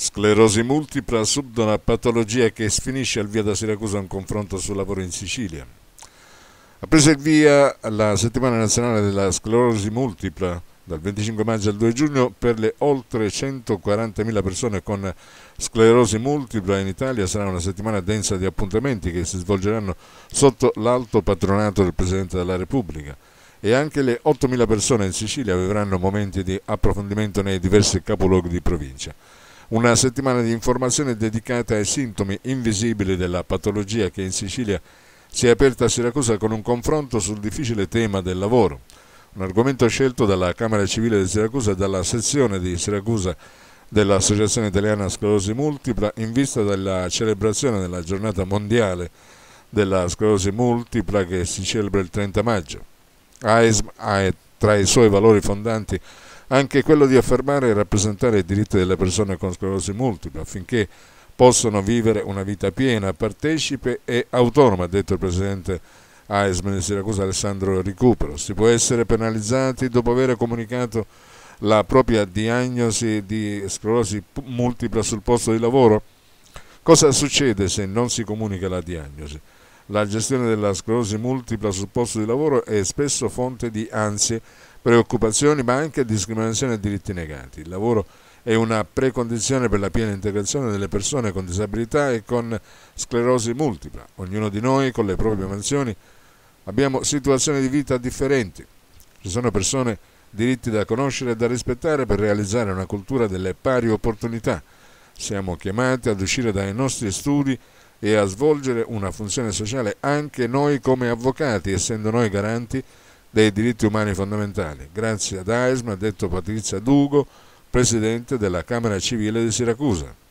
Sclerosi multipla, subdola, patologia che sfinisce al via da Siracusa un confronto sul lavoro in Sicilia. Ha preso il via la settimana nazionale della sclerosi multipla dal 25 maggio al 2 giugno per le oltre 140.000 persone con sclerosi multipla in Italia sarà una settimana densa di appuntamenti che si svolgeranno sotto l'alto patronato del Presidente della Repubblica e anche le 8.000 persone in Sicilia avranno momenti di approfondimento nei diversi capoluoghi di provincia. Una settimana di informazione dedicata ai sintomi invisibili della patologia che in Sicilia si è aperta a Siracusa con un confronto sul difficile tema del lavoro, un argomento scelto dalla Camera Civile di Siracusa e dalla sezione di Siracusa dell'Associazione Italiana Sclerosi Multipla in vista della celebrazione della giornata mondiale della sclerosi multipla che si celebra il 30 maggio. AESM ha tra i suoi valori fondanti anche quello di affermare e rappresentare i diritti delle persone con sclerosi multipla affinché possano vivere una vita piena, partecipe e autonoma, ha detto il Presidente AESM di Siracusa Alessandro Ricupero. Si può essere penalizzati dopo aver comunicato la propria diagnosi di sclerosi multipla sul posto di lavoro? Cosa succede se non si comunica la diagnosi? La gestione della sclerosi multipla sul posto di lavoro è spesso fonte di ansie preoccupazioni ma anche discriminazioni e diritti negati. Il lavoro è una precondizione per la piena integrazione delle persone con disabilità e con sclerosi multipla. Ognuno di noi con le proprie mansioni abbiamo situazioni di vita differenti. Ci sono persone diritti da conoscere e da rispettare per realizzare una cultura delle pari opportunità. Siamo chiamati ad uscire dai nostri studi e a svolgere una funzione sociale anche noi come avvocati, essendo noi garanti dei diritti umani fondamentali. Grazie ad Aesma, ha detto Patrizia Dugo, presidente della Camera Civile di Siracusa.